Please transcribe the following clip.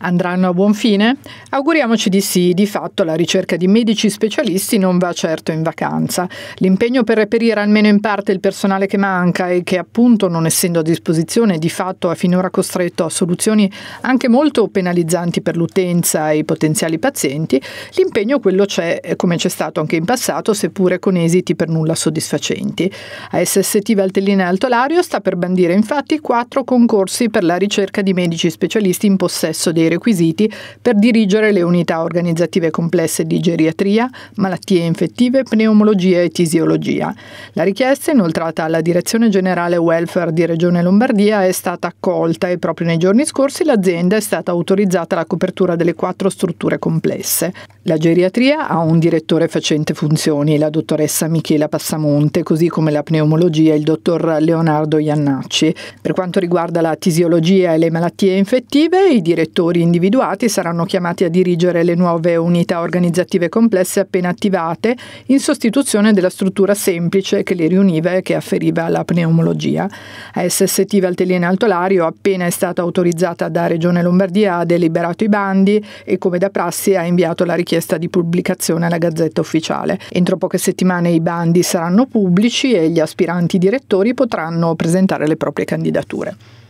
Andranno a buon fine? Auguriamoci di sì, di fatto la ricerca di medici specialisti non va certo in vacanza. L'impegno per reperire almeno in parte il personale che manca e che appunto non essendo a disposizione di fatto ha finora costretto a soluzioni anche molto penalizzanti per l'utenza e i potenziali pazienti, l'impegno quello c'è eh, come c'è stato anche in passato, seppure con esiti per nulla soddisfacenti. A SST Valtellina e Altolario sta per bandire infatti quattro concorsi per la ricerca di medici specialisti in possesso dei dei requisiti per dirigere le unità organizzative complesse di geriatria, malattie infettive, pneumologia e tisiologia. La richiesta inoltrata alla Direzione Generale Welfare di Regione Lombardia è stata accolta e proprio nei giorni scorsi l'azienda è stata autorizzata la copertura delle quattro strutture complesse. La geriatria ha un direttore facente funzioni, la dottoressa Michela Passamonte, così come la pneumologia e il dottor Leonardo Iannacci. Per quanto riguarda la tisiologia e le malattie infettive, i direttori individuati saranno chiamati a dirigere le nuove unità organizzative complesse appena attivate in sostituzione della struttura semplice che le riuniva e che afferiva alla pneumologia. A SST Valtellina Altolario appena è stata autorizzata da Regione Lombardia ha deliberato i bandi e come da prassi ha inviato la richiesta richiesta di pubblicazione alla Gazzetta Ufficiale. Entro poche settimane i bandi saranno pubblici e gli aspiranti direttori potranno presentare le proprie candidature.